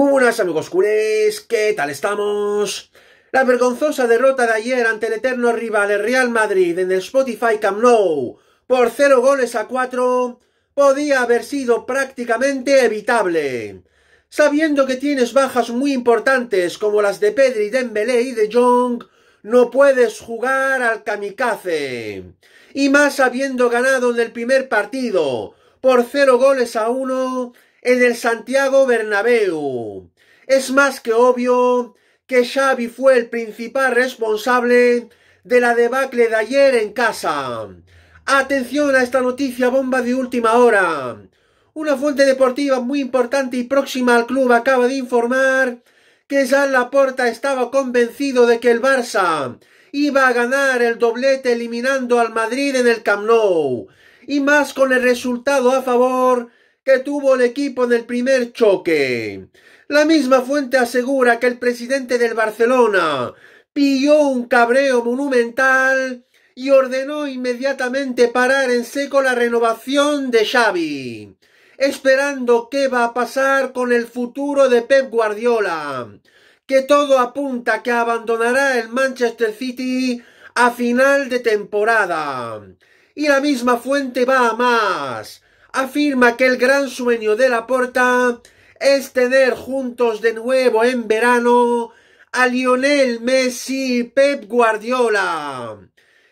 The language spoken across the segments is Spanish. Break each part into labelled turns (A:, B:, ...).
A: Muy buenas amigos culés, ¿qué tal estamos? La vergonzosa derrota de ayer ante el eterno rival el Real Madrid en el Spotify Camp Nou por 0 goles a 4 podía haber sido prácticamente evitable. Sabiendo que tienes bajas muy importantes como las de Pedri, Dembélé y De Jong, no puedes jugar al kamikaze. Y más habiendo ganado en el primer partido por 0 goles a 1 en el Santiago Bernabéu. Es más que obvio que Xavi fue el principal responsable de la debacle de ayer en casa. Atención a esta noticia bomba de última hora. Una fuente deportiva muy importante y próxima al club acaba de informar que Jean Laporta estaba convencido de que el Barça iba a ganar el doblete eliminando al Madrid en el Camp Nou y más con el resultado a favor que tuvo el equipo en el primer choque. La misma fuente asegura que el presidente del Barcelona pilló un cabreo monumental y ordenó inmediatamente parar en seco la renovación de Xavi, esperando qué va a pasar con el futuro de Pep Guardiola, que todo apunta que abandonará el Manchester City a final de temporada. Y la misma fuente va a más afirma que el gran sueño de Laporta es tener juntos de nuevo en verano a Lionel Messi y Pep Guardiola.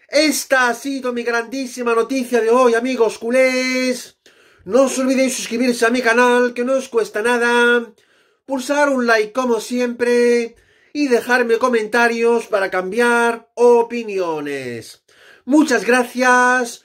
A: Esta ha sido mi grandísima noticia de hoy, amigos culés. No os olvidéis suscribirse a mi canal, que no os cuesta nada. Pulsar un like como siempre y dejarme comentarios para cambiar opiniones. Muchas gracias.